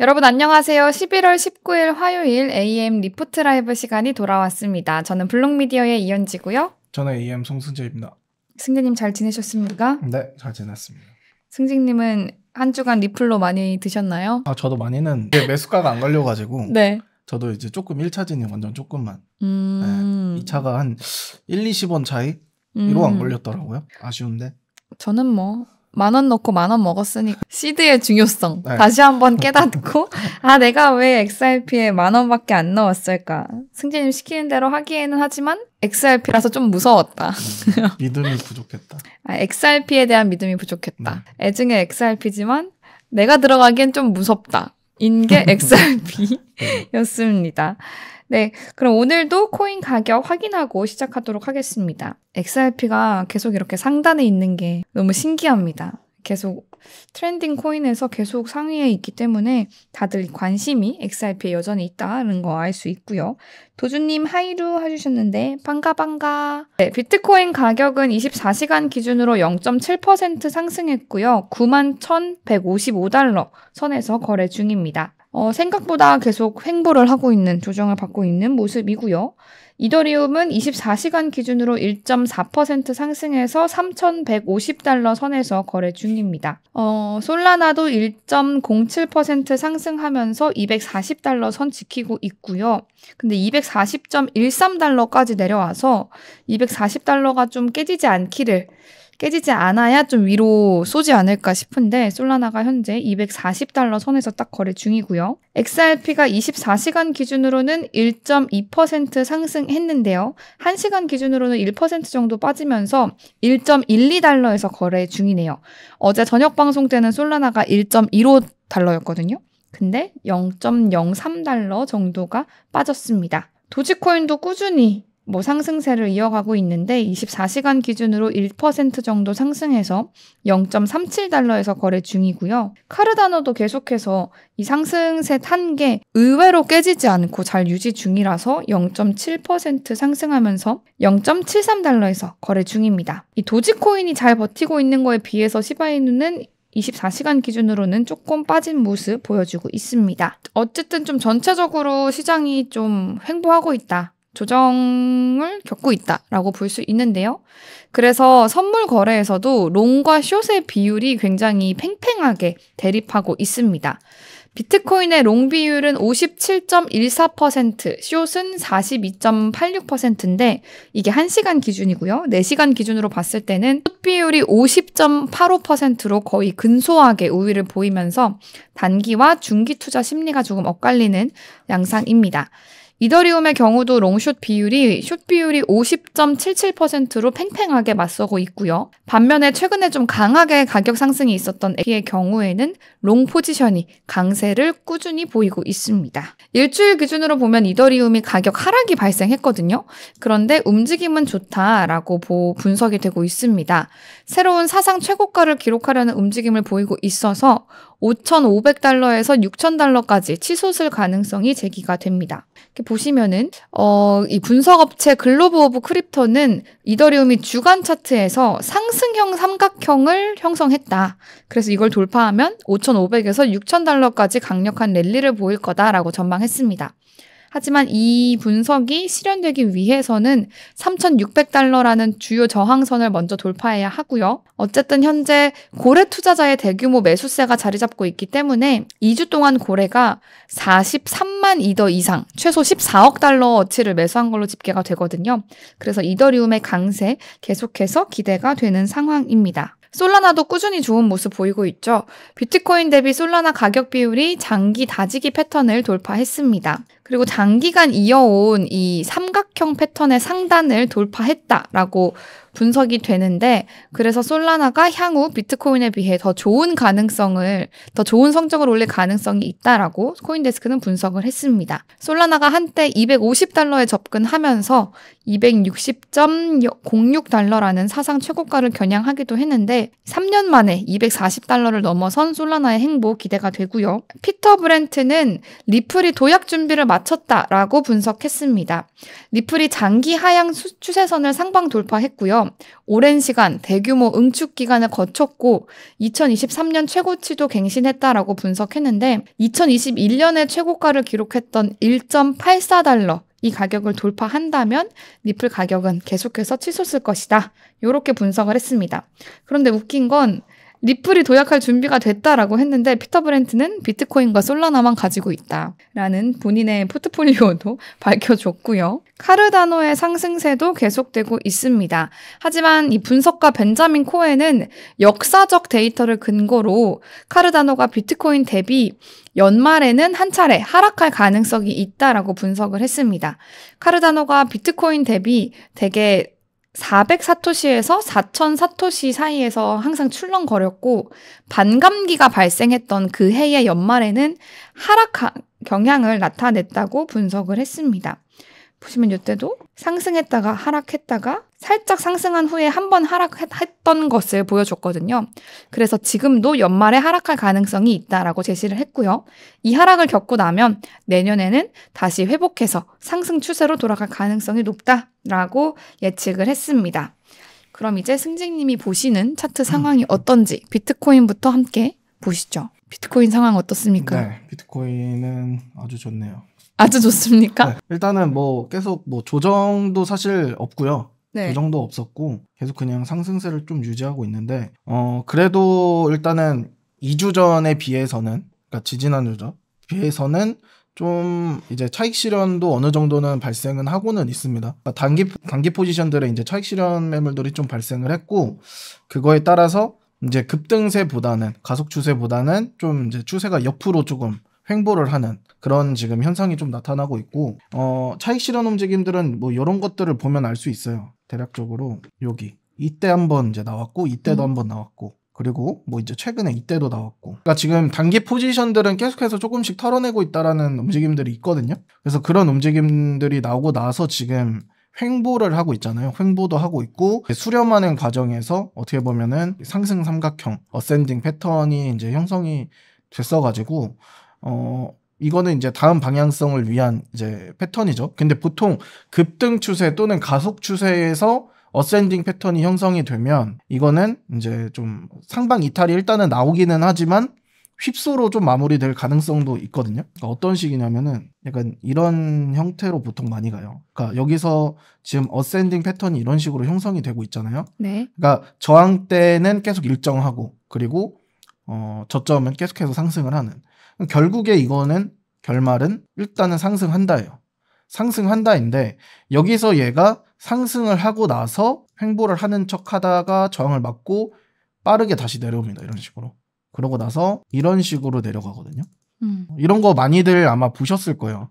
여러분 안녕하세요. 11월 19일 화요일 AM 리포트 라이브 시간이 돌아왔습니다. 저는 블록미디어의 이현지고요. 저는 AM 송승재입니다. 승재님 잘 지내셨습니까? 네, 잘 지냈습니다. 승재님은 한 주간 리플로 많이 드셨나요? 아, 저도 많이는 매수가가 안 걸려가지고 네. 저도 이제 조금 1차 진이 완전 조금만 음... 네, 2차가 한 1, 20원 차이? 이로 음... 안 걸렸더라고요. 아쉬운데. 저는 뭐 만원 넣고 만 원 먹었으니까 시드의 중요성 네. 다시 한번 깨닫고 아 내가 왜 XRP에 만 원밖에 안 넣었을까 승재님 시키는 대로 하기에는 하지만 XRP라서 좀 무서웠다 음, 믿음이 부족했다 아, XRP에 대한 믿음이 부족했다 네. 애증의 XRP지만 내가 들어가기엔 좀 무섭다 인게 XRP였습니다 네, 그럼 오늘도 코인 가격 확인하고 시작하도록 하겠습니다. XRP가 계속 이렇게 상단에 있는 게 너무 신기합니다. 계속 트렌딩 코인에서 계속 상위에 있기 때문에 다들 관심이 XRP에 여전히 있다는 거 알 수 있고요. 도주님 하이루 해주셨는데 반가 반가. 네, 비트코인 가격은 24시간 기준으로 0.7% 상승했고요. 91,155달러 선에서 거래 중입니다. 어, 생각보다 계속 횡보를 하고 있는 조정을 받고 있는 모습이고요. 이더리움은 24시간 기준으로 1.4% 상승해서 3,150달러 선에서 거래 중입니다. 어, 솔라나도 1.07% 상승하면서 240달러 선 지키고 있고요. 근데 240.13달러까지 내려와서 240달러가 좀 깨지지 않기를 깨지지 않아야 좀 위로 쏘지 않을까 싶은데 솔라나가 현재 240달러 선에서 딱 거래 중이고요. XRP가 24시간 기준으로는 1.2% 상승했는데요. 1시간 기준으로는 1% 정도 빠지면서 1.12달러에서 거래 중이네요. 어제 저녁 방송 때는 솔라나가 1.15달러였거든요. 근데 0.03달러 정도가 빠졌습니다. 도지코인도 꾸준히 뭐 상승세를 이어가고 있는데 24시간 기준으로 1% 정도 상승해서 0.37달러에서 거래 중이고요. 카르다노도 계속해서 이 상승세 탄 게 의외로 깨지지 않고 잘 유지 중이라서 0.7% 상승하면서 0.73달러에서 거래 중입니다. 이 도지코인이 잘 버티고 있는 거에 비해서 시바이누는 24시간 기준으로는 조금 빠진 모습 보여주고 있습니다. 어쨌든 좀 전체적으로 시장이 좀 횡보하고 있다. 조정을 겪고 있다라고 볼 수 있는데요. 그래서 선물 거래에서도 롱과 숏의 비율이 굉장히 팽팽하게 대립하고 있습니다. 비트코인의 롱 비율은 57.14%, 숏은 42.86%인데 이게 1시간 기준이고요. 4시간 기준으로 봤을 때는 숏 비율이 50.85%로 거의 근소하게 우위를 보이면서 단기와 중기 투자 심리가 조금 엇갈리는 양상입니다. 이더리움의 경우도 롱숏 비율이 숏 비율이 50.77%로 팽팽하게 맞서고 있고요. 반면에 최근에 좀 강하게 가격 상승이 있었던 AP의 경우에는 롱 포지션이 강세를 꾸준히 보이고 있습니다. 일주일 기준으로 보면 이더리움이 가격 하락이 발생했거든요. 그런데 움직임은 좋다라고 분석이 되고 있습니다. 새로운 사상 최고가를 기록하려는 움직임을 보이고 있어서 5,500달러에서 6,000달러까지 치솟을 가능성이 제기가 됩니다. 이렇게 보시면은 어, 이 분석업체 글로브 오브 크립토는 이더리움이 주간 차트에서 상승형 삼각형을 형성했다. 그래서 이걸 돌파하면 5,500에서 6,000달러까지 강력한 랠리를 보일 거다라고 전망했습니다. 하지만 이 분석이 실현되기 위해서는 3,600달러라는 주요 저항선을 먼저 돌파해야 하고요. 어쨌든 현재 고래 투자자의 대규모 매수세가 자리 잡고 있기 때문에 2주 동안 고래가 43만 이더 이상, 최소 14억 달러 어치를 매수한 걸로 집계가 되거든요. 그래서 이더리움의 강세 계속해서 기대가 되는 상황입니다. 솔라나도 꾸준히 좋은 모습 보이고 있죠. 비트코인 대비 솔라나 가격 비율이 장기 다지기 패턴을 돌파했습니다. 그리고 장기간 이어온 이 삼각형 패턴의 상단을 돌파했다라고 분석이 되는데 그래서 솔라나가 향후 비트코인에 비해 더 좋은 가능성을 더 좋은 성적을 올릴 가능성이 있다라고 코인데스크는 분석을 했습니다. 솔라나가 한때 250달러에 접근하면서 260.06달러라는 사상 최고가를 겨냥하기도 했는데 3년 만에 240달러를 넘어선 솔라나의 행보 기대가 되고요. 피터 브렌트는 리플이 도약 준비를 마쳤다라고 분석했습니다. 리플이 장기 하향 추세선을 상방 돌파했고요. 것처럼 오랜 시간 대규모 응축 기간을 거쳤고 2023년 최고치도 갱신했다라고 분석했는데 2021년에 최고가를 기록했던 1.84달러 이 가격을 돌파한다면 리플 가격은 계속해서 치솟을 것이다. 이렇게 분석을 했습니다. 그런데 웃긴 건 리플이 도약할 준비가 됐다라고 했는데 피터 브렌트는 비트코인과 솔라나만 가지고 있다라는 본인의 포트폴리오도 밝혀줬고요. 카르다노의 상승세도 계속되고 있습니다. 하지만 이 분석가 벤자민 코에는 역사적 데이터를 근거로 카르다노가 비트코인 대비 연말에는 한 차례 하락할 가능성이 있다라고 분석을 했습니다. 카르다노가 비트코인 대비 대개 400사토시에서 4000사토시 사이에서 항상 출렁거렸고 반감기가 발생했던 그 해의 연말에는 하락 경향을 나타냈다고 분석을 했습니다. 보시면 이때도 상승했다가 하락했다가 살짝 상승한 후에 한 번 하락했던 것을 보여줬거든요. 그래서 지금도 연말에 하락할 가능성이 있다라고 제시를 했고요. 이 하락을 겪고 나면 내년에는 다시 회복해서 상승 추세로 돌아갈 가능성이 높다라고 예측을 했습니다. 그럼 이제 승진님이 보시는 차트 상황이 음. 어떤지 비트코인부터 함께 보시죠. 비트코인 상황 어떻습니까? 네, 비트코인은 아주 좋네요. 아주 좋습니까? 네. 일단은 뭐 계속 뭐 조정도 사실 없고요. 네. 조정도 없었고 계속 그냥 상승세를 좀 유지하고 있는데 어 그래도 일단은 2주 전에 비해서는 그러니까 지지난주죠. 비해서는 좀 이제 차익 실현도 어느 정도는 발생은 하고는 있습니다. 그러니까 단기 단기 포지션들의 이제 차익 실현 매물들이 좀 발생을 했고 그거에 따라서 이제 급등세보다는 가속 추세보다는 좀 이제 추세가 옆으로 조금 횡보를 하는 그런 지금 현상이 좀 나타나고 있고 어, 차익 실현 움직임들은 뭐 이런 것들을 보면 알 수 있어요. 대략적으로 여기 이때 한 번 이제 나왔고 이때도 음. 한번 나왔고 그리고 뭐 이제 최근에 이때도 나왔고 그러니까 지금 단기 포지션들은 계속해서 조금씩 털어내고 있다라는 움직임들이 있거든요. 그래서 그런 움직임들이 나오고 나서 지금 횡보를 하고 있잖아요. 횡보도 하고 있고 수렴하는 과정에서 어떻게 보면은 상승 삼각형 어센딩 패턴이 이제 형성이 됐어가지고 어, 이거는 이제 다음 방향성을 위한 이제 패턴이죠. 근데 보통 급등 추세 또는 가속 추세에서 어센딩 패턴이 형성이 되면 이거는 이제 좀 상방 이탈이 일단은 나오기는 하지만 휩소로 좀 마무리될 가능성도 있거든요. 그러니까 어떤 식이냐면은 약간 이런 형태로 보통 많이 가요. 그러니까 여기서 지금 어센딩 패턴이 이런 식으로 형성이 되고 있잖아요. 네. 그러니까 저항때는 계속 일정하고 그리고 어, 저점은 계속해서 상승을 하는. 결국에 이거는 결말은 일단은 상승한다예요. 상승한다인데 여기서 얘가 상승을 하고 나서 횡보를 하는 척 하다가 저항을 맞고 빠르게 다시 내려옵니다. 이런 식으로. 그러고 나서 이런 식으로 내려가거든요. 음. 이런 거 많이들 아마 보셨을 거예요.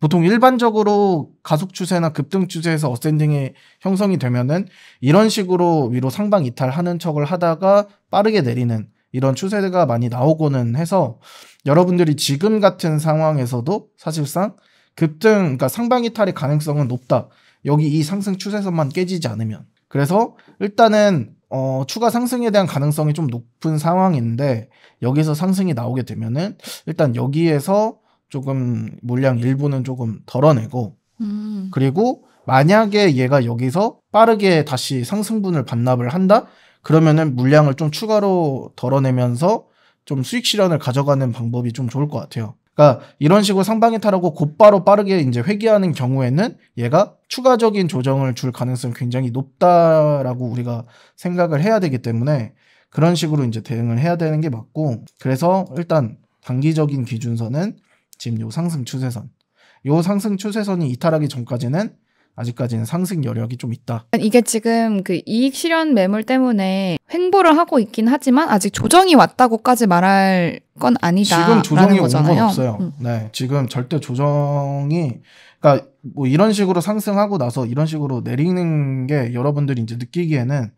보통 일반적으로 가속 추세나 급등 추세에서 어센딩이 형성이 되면은 이런 식으로 위로 상방 이탈하는 척을 하다가 빠르게 내리는 이런 추세가 많이 나오고는 해서 여러분들이 지금 같은 상황에서도 사실상 급등, 그러니까 상방 이탈의 가능성은 높다. 여기 이 상승 추세선만 깨지지 않으면. 그래서 일단은 어, 추가 상승에 대한 가능성이 좀 높은 상황인데 여기서 상승이 나오게 되면은 일단 여기에서 조금 물량 일부는 조금 덜어내고 음. 그리고 만약에 얘가 여기서 빠르게 다시 상승분을 반납을 한다 그러면은 물량을 좀 추가로 덜어내면서 좀 수익 실현을 가져가는 방법이 좀 좋을 것 같아요. 그러니까 이런 식으로 상방이 타라고 곧바로 빠르게 이제 회귀하는 경우에는 얘가 추가적인 조정을 줄 가능성이 굉장히 높다라고 우리가 생각을 해야 되기 때문에 그런 식으로 이제 대응을 해야 되는 게 맞고 그래서 일단 단기적인 기준선은 지금 요 상승 추세선 요 상승 추세선이 이탈하기 전까지는 아직까지는 상승 여력이 좀 있다. 이게 지금 그 이익 실현 매물 때문에 횡보를 하고 있긴 하지만 아직 조정이 왔다고까지 말할 건 아니다. 지금 조정이 온 건 없어요. 음. 네, 지금 절대 조정이 그러니까 뭐 이런 식으로 상승하고 나서 이런 식으로 내리는 게 여러분들이 이제 느끼기에는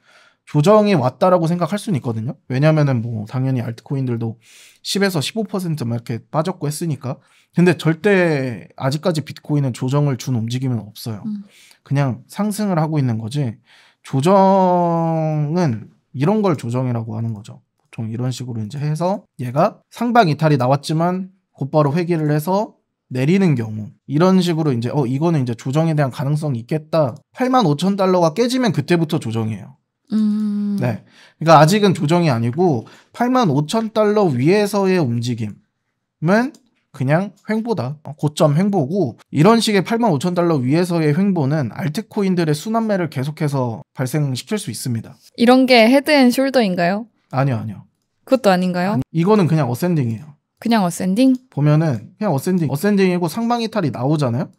조정이 왔다라고 생각할 수는 있거든요. 왜냐면은 뭐 당연히 알트코인들도 10에서 15%막 이렇게 빠졌고 했으니까. 근데 절대 아직까지 비트코인은 조정을 준 움직임은 없어요. 음. 그냥 상승을 하고 있는 거지. 조정은 이런 걸 조정이라고 하는 거죠. 보통 이런 식으로 이제 해서 얘가 상방 이탈이 나왔지만 곧바로 회귀를 해서 내리는 경우 이런 식으로 이제 어 이거는 이제 조정에 대한 가능성이 있겠다. 8 5 0 0 0 달러가 깨지면 그때부터 조정이에요. 음. 네. 그러니까 아직은 조정이 아니고 8만 5천 달러 위에서의 움직임은 그냥 횡보다. 어, 고점 횡보고 이런 식의 8만 5천 달러 위에서의 횡보는 알트코인들의 순환매를 계속해서 발생시킬 수 있습니다. 이런 게 헤드앤숄더인가요? 아니요, 아니요. 그것도 아닌가요? 아니, 이거는 그냥 어센딩이에요. 그냥 어센딩? 보면은 그냥 어센딩, 어센딩이고 상방 이탈이 나오잖아요.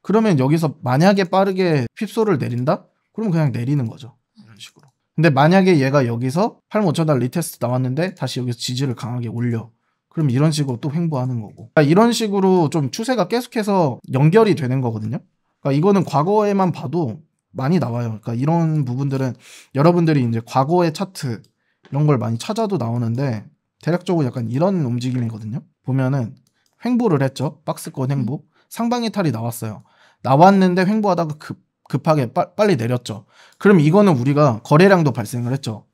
그러면 여기서 만약에 빠르게 핍소를 내린다? 그러면 그냥 내리는 거죠. 이런 식으로. 근데 만약에 얘가 여기서 85,000달러 리테스트 나왔는데 다시 여기서 지지를 강하게 올려. 그럼 이런 식으로 또 횡보하는 거고. 그러니까 이런 식으로 좀 추세가 계속해서 연결이 되는 거거든요. 그러니까 이거는 과거에만 봐도 많이 나와요. 그러니까 이런 부분들은 여러분들이 이제 과거의 차트 이런 걸 많이 찾아도 나오는데 대략적으로 약간 이런 움직임이거든요. 보면은 횡보를 했죠. 박스권 횡보. 음. 상방이탈이 나왔어요. 나왔는데 횡보하다가 급 급하게 빠, 빨리 내렸죠. 그럼 이거는 우리가 거래량도 발생을 했죠.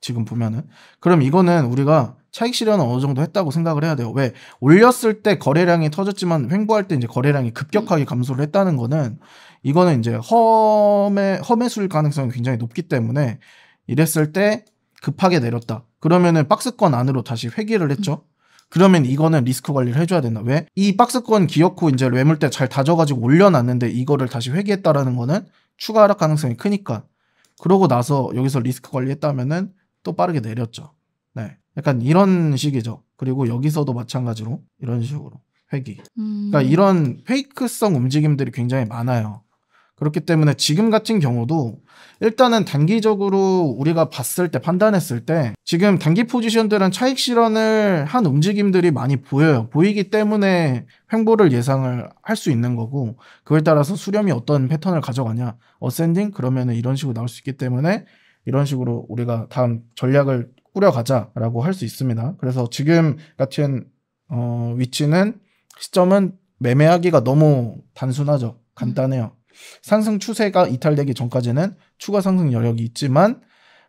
지금 보면은. 그럼 이거는 우리가 차익 실현은 어느 정도 했다고 생각을 해야 돼요. 왜? 올렸을 때 거래량이 터졌지만 횡보할 때 이제 거래량이 급격하게 감소를 했다는 거는 이거는 이제 험해, 험해 수일 가능성이 굉장히 높기 때문에 이랬을 때 급하게 내렸다. 그러면은 박스권 안으로 다시 회귀를 했죠. 그러면 이거는 리스크 관리를 해줘야 된다. 왜? 이 박스권 기어코 이제 매물대 잘 다져가지고 올려놨는데 이거를 다시 회귀했다라는 거는 추가 하락 가능성이 크니까. 그러고 나서 여기서 리스크 관리했다면은 또 빠르게 내렸죠. 네. 약간 이런 식이죠. 그리고 여기서도 마찬가지로 이런 식으로 회귀. 그러니까 음... 그러니까 이런 페이크성 움직임들이 굉장히 많아요. 그렇기 때문에 지금 같은 경우도 일단은 단기적으로 우리가 봤을 때 판단했을 때 지금 단기 포지션들은 차익 실현을 한 움직임들이 많이 보여요. 보이기 때문에 횡보를 예상을 할 수 있는 거고 그걸 따라서 수렴이 어떤 패턴을 가져가냐 어센딩 그러면은 이런 식으로 나올 수 있기 때문에 이런 식으로 우리가 다음 전략을 꾸려가자라고 할 수 있습니다. 그래서 지금 같은 어, 위치는 시점은 매매하기가 너무 단순하죠. 간단해요. 상승 추세가 이탈되기 전까지는 추가 상승 여력이 있지만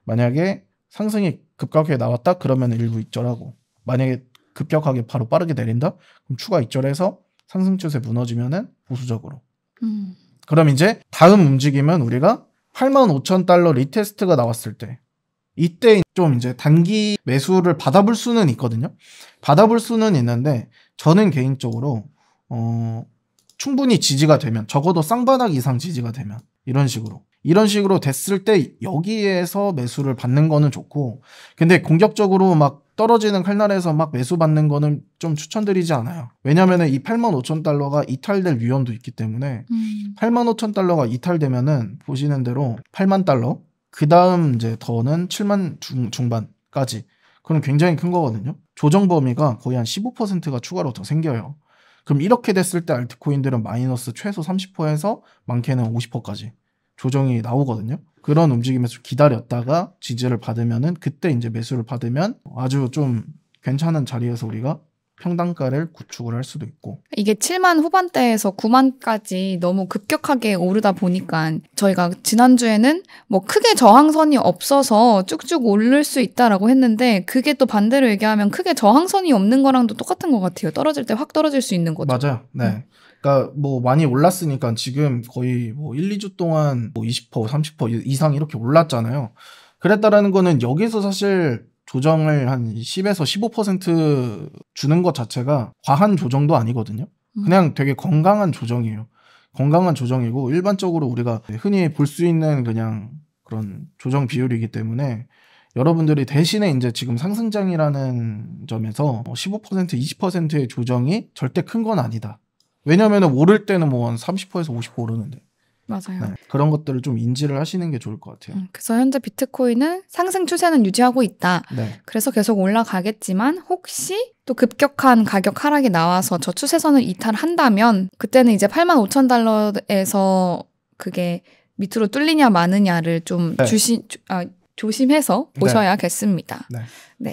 만약에 상승이 급격하게 나왔다 그러면 일부 입절하고 만약에 급격하게 바로 빠르게 내린다 그럼 추가 이절해서 상승 추세 무너지면은 보수적으로 음. 그럼 이제 다음 움직임은 우리가 8만 5천 달러 리테스트가 나왔을 때 이때 좀 이제 단기 매수를 받아볼 수는 있거든요. 받아볼 수는 있는데 저는 개인적으로 어 충분히 지지가 되면 적어도 쌍바닥 이상 지지가 되면 이런 식으로 이런 식으로 됐을 때 여기에서 매수를 받는 거는 좋고 근데 공격적으로 막 떨어지는 칼날에서 막 매수 받는 거는 좀 추천드리지 않아요. 왜냐면은 이 8만 5천 달러가 이탈될 위험도 있기 때문에 음. 8만 5천 달러가 이탈되면은 보시는 대로 8만 달러 그 다음 이제 더는 7만 중, 중반까지 그럼 굉장히 큰 거거든요. 조정 범위가 거의 한 15%가 추가로 더 생겨요. 그럼 이렇게 됐을 때 알트코인들은 마이너스 최소 30%에서 많게는 50%까지 조정이 나오거든요. 그런 움직임에서 기다렸다가 지지를 받으면은 그때 이제 매수를 받으면 아주 좀 괜찮은 자리에서 우리가 평당가를 구축을 할 수도 있고 이게 7만 후반대에서 9만까지 너무 급격하게 오르다 보니까 저희가 지난주에는 뭐 크게 저항선이 없어서 쭉쭉 오를 수 있다라고 했는데 그게 또 반대로 얘기하면 크게 저항선이 없는 거랑도 똑같은 것 같아요. 떨어질 때 확 떨어질 수 있는 거죠. 맞아요. 네. 음. 그러니까 뭐 많이 올랐으니까 지금 거의 뭐 1, 2주 동안 뭐20% 30% 이상 이렇게 올랐잖아요. 그랬다라는 거는 여기서 사실 조정을 한 10에서 15% 주는 것 자체가 과한 조정도 아니거든요. 음. 그냥 되게 건강한 조정이에요. 건강한 조정이고 일반적으로 우리가 흔히 볼 수 있는 그냥 그런 조정 비율이기 때문에 여러분들이 대신에 이제 지금 상승장이라는 점에서 15% 20%의 조정이 절대 큰 건 아니다. 왜냐면은 오를 때는 뭐 한 30%에서 50% 오르는데 맞아요. 네, 그런 것들을 좀 인지를 하시는 게 좋을 것 같아요. 음, 그래서 현재 비트코인은 상승 추세는 유지하고 있다. 네. 그래서 계속 올라가겠지만 혹시 또 급격한 가격 하락이 나와서 저 추세선을 이탈한다면 그때는 이제 8만 5천 달러에서 그게 밑으로 뚫리냐 마느냐를 좀 네. 주시 아, 조심해서 네. 보셔야겠습니다. 네. 네.